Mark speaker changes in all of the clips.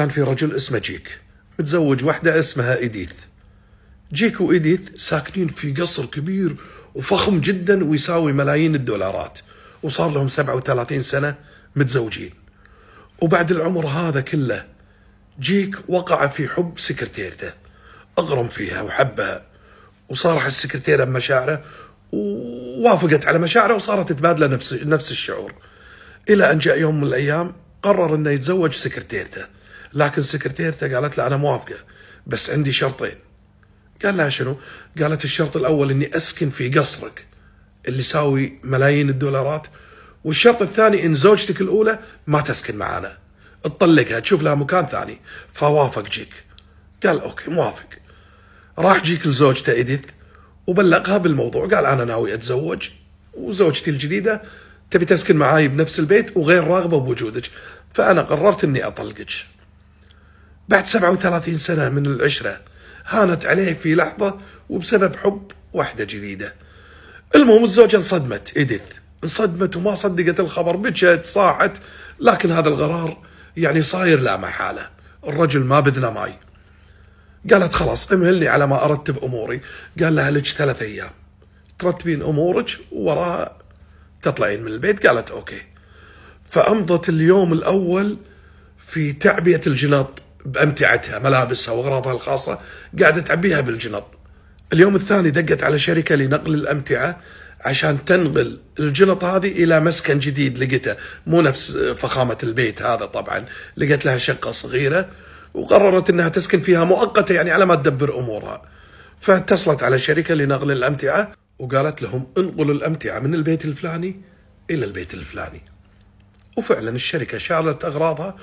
Speaker 1: كان في رجل اسمه جيك متزوج واحدة اسمها إديث جيك وإديث ساكنين في قصر كبير وفخم جدا ويساوي ملايين الدولارات وصار لهم 37 سنة متزوجين وبعد العمر هذا كله جيك وقع في حب سكرتيرته أغرم فيها وحبها وصارح السكرتيرة بمشاعره ووافقت على مشاعره وصارت تتبادله نفس نفس الشعور إلى أن جاء يوم من الأيام قرر أنه يتزوج سكرتيرته لكن سكرتيرته قالت له انا موافقه بس عندي شرطين قال لها شنو؟ قالت الشرط الاول اني اسكن في قصرك اللي يساوي ملايين الدولارات والشرط الثاني ان زوجتك الاولى ما تسكن معانا تطلقها تشوف لها مكان ثاني فوافق جيك قال اوكي موافق راح جيك لزوجته ايديث وبلغها بالموضوع قال انا ناوي اتزوج وزوجتي الجديده تبي تسكن معاي بنفس البيت وغير راغبه بوجودك فانا قررت اني اطلقك بعد 37 سنة من العشرة هانت عليه في لحظة وبسبب حب واحدة جديدة المهم الزوجة انصدمت إيديث انصدمت وما صدقت الخبر بكت صاحت لكن هذا القرار يعني صاير لا محالة الرجل ما بدنا ماي قالت خلاص امهلني على ما ارتب اموري قال لها لك ثلاث ايام ترتبين امورك ووراها تطلعين من البيت قالت اوكي فامضت اليوم الاول في تعبيه الجناط بأمتعتها ملابسها وأغراضها الخاصة قاعدة تعبيها بالجنط اليوم الثاني دقت على شركة لنقل الأمتعة عشان تنقل الجنط هذه الى مسكن جديد لقيته مو نفس فخامه البيت هذا طبعا لقيت لها شقه صغيره وقررت انها تسكن فيها مؤقته يعني على ما تدبر امورها فاتصلت على شركه لنقل الامتعه وقالت لهم انقلوا الامتعه من البيت الفلاني الى البيت الفلاني وفعلا الشركه شالت اغراضها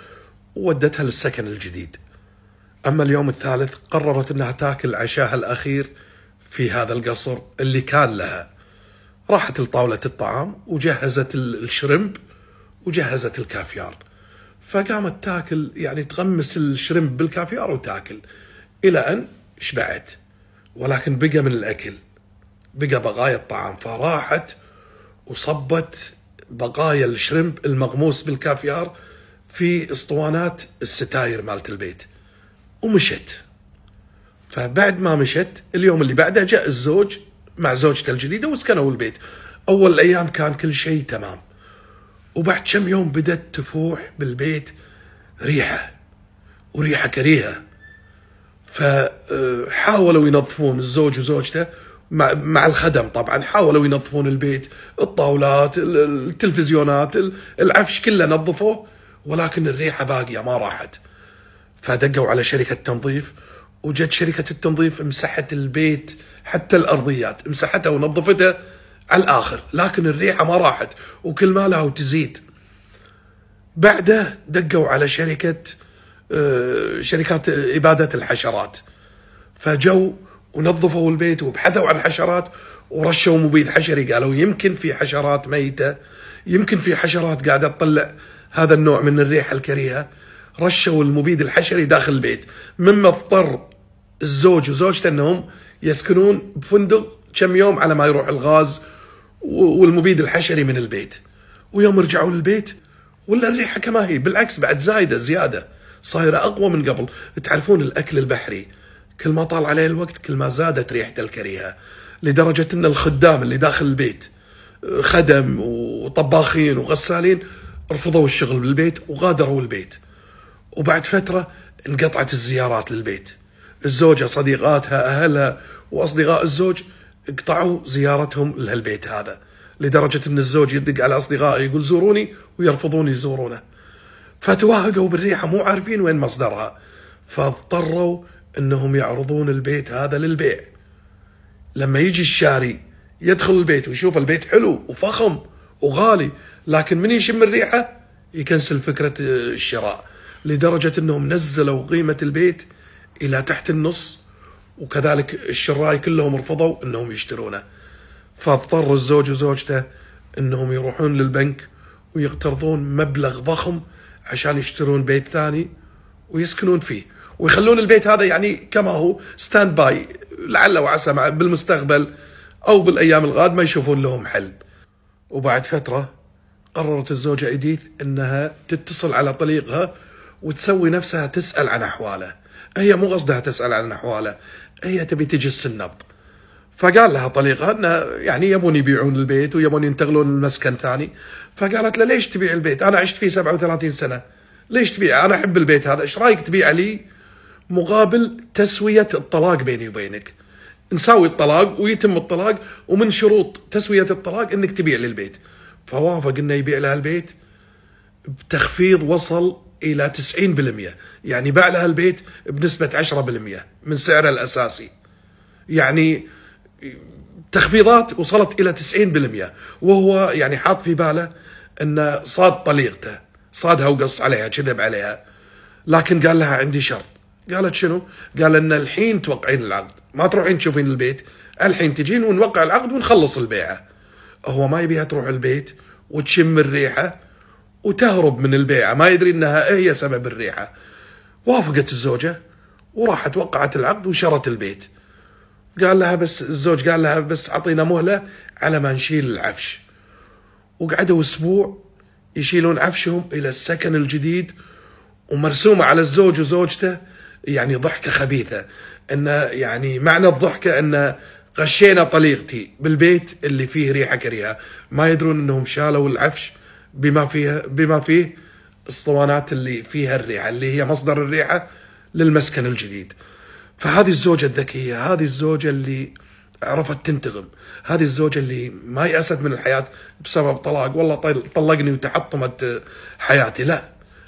Speaker 1: وودتها للسكن الجديد أما اليوم الثالث قررت أنها تاكل عشاها الأخير في هذا القصر اللي كان لها راحت لطاولة الطعام وجهزت الشرمب وجهزت الكافيار فقامت تاكل يعني تغمس الشرمب بالكافيار وتاكل إلى أن شبعت ولكن بقى من الأكل بقى بقايا الطعام فراحت وصبت بقايا الشرمب المغموس بالكافيار في اسطوانات الستاير مالت البيت ومشت فبعد ما مشت اليوم اللي بعده جاء الزوج مع زوجته الجديده وسكنوا البيت اول الايام كان كل شيء تمام وبعد كم يوم بدت تفوح بالبيت ريحه وريحه كريهه فحاولوا ينظفون الزوج وزوجته مع, مع الخدم طبعا حاولوا ينظفون البيت الطاولات التلفزيونات العفش كله نظفوه ولكن الريحه باقيه ما راحت فدقوا على شركه تنظيف وجت شركه التنظيف مسحت البيت حتى الارضيات مسحتها ونظفتها على الاخر لكن الريحه ما راحت وكل ما لها وتزيد بعده دقوا على شركه آه، شركات اباده الحشرات فجو ونظفوا البيت وبحثوا عن حشرات ورشوا مبيد حشري قالوا يمكن في حشرات ميته يمكن في حشرات قاعده تطلع هذا النوع من الريحه الكريهه رشوا المبيد الحشري داخل البيت مما اضطر الزوج وزوجته انهم يسكنون بفندق كم يوم على ما يروح الغاز والمبيد الحشري من البيت ويوم رجعوا للبيت ولا الريحه كما هي بالعكس بعد زايده زياده صايره اقوى من قبل تعرفون الاكل البحري كل ما طال عليه الوقت كل ما زادت ريحته الكريهه لدرجه ان الخدام اللي داخل البيت خدم وطباخين وغسالين رفضوا الشغل بالبيت وغادروا البيت وبعد فترة انقطعت الزيارات للبيت الزوجة صديقاتها أهلها وأصدقاء الزوج قطعوا زيارتهم لهالبيت هذا لدرجة أن الزوج يدق على أصدقائه يقول زوروني ويرفضون يزورونه فتوهقوا بالريحة مو عارفين وين مصدرها فاضطروا أنهم يعرضون البيت هذا للبيع لما يجي الشاري يدخل البيت ويشوف البيت حلو وفخم وغالي لكن من يشم الريحه يكنسل فكره آه، الشراء لدرجه انهم نزلوا قيمه البيت الى تحت النص وكذلك الشراي كلهم رفضوا انهم يشترونه فاضطر الزوج وزوجته انهم يروحون للبنك ويقترضون مبلغ ضخم عشان يشترون بيت ثاني ويسكنون فيه ويخلون البيت هذا يعني كما هو ستاند باي لعل وعسى بالمستقبل او بالايام القادمه يشوفون لهم حل وبعد فتره قررت الزوجة إديث أنها تتصل على طليقها وتسوي نفسها تسأل عن أحواله هي مو قصدها تسأل عن أحواله هي تبي تجس النبض فقال لها طليقها أنه يعني يبون يبيعون البيت ويبون ينتقلون المسكن ثاني فقالت له ليش تبيع البيت أنا عشت فيه 37 سنة ليش تبيع أنا أحب البيت هذا إيش رايك تبيع لي مقابل تسوية الطلاق بيني وبينك نساوي الطلاق ويتم الطلاق ومن شروط تسوية الطلاق أنك تبيع للبيت فوافق انه يبيع لها البيت بتخفيض وصل الى 90% يعني باع لها البيت بنسبه 10% من سعره الاساسي يعني تخفيضات وصلت الى 90% وهو يعني حاط في باله انه صاد طليقته صادها وقص عليها كذب عليها لكن قال لها عندي شرط قالت شنو؟ قال ان الحين توقعين العقد ما تروحين تشوفين البيت الحين تجين ونوقع العقد ونخلص البيعه هو ما يبيها تروح البيت وتشم الريحه وتهرب من البيعه ما يدري انها هي سبب الريحه وافقت الزوجه وراحت وقعت العقد وشرت البيت قال لها بس الزوج قال لها بس اعطينا مهله على ما نشيل العفش وقعدوا اسبوع يشيلون عفشهم الى السكن الجديد ومرسومه على الزوج وزوجته يعني ضحكه خبيثه انه يعني معنى الضحكه انه غشينا طليقتي بالبيت اللي فيه ريحه كريهه ما يدرون انهم شالوا العفش بما فيها بما فيه اسطوانات اللي فيها الريحه اللي هي مصدر الريحه للمسكن الجديد فهذه الزوجه الذكيه هذه الزوجه اللي عرفت تنتقم هذه الزوجة اللي ما يأست من الحياة بسبب طلاق والله طلقني وتحطمت حياتي لا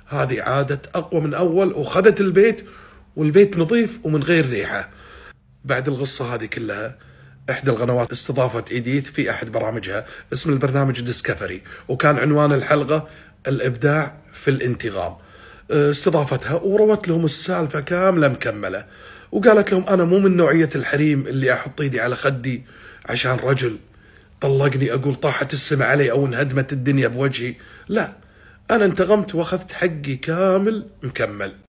Speaker 1: هذه عادت أقوى من أول وخذت البيت والبيت نظيف ومن غير ريحة بعد الغصة هذه كلها احدى القنوات استضافت ايديث في احد برامجها اسم البرنامج ديسكفري وكان عنوان الحلقه الابداع في الانتقام أه، استضافتها وروت لهم السالفه كامله مكمله وقالت لهم انا مو من نوعيه الحريم اللي احط ايدي على خدي عشان رجل طلقني اقول طاحت السماء علي او انهدمت الدنيا بوجهي لا انا انتقمت واخذت حقي كامل مكمل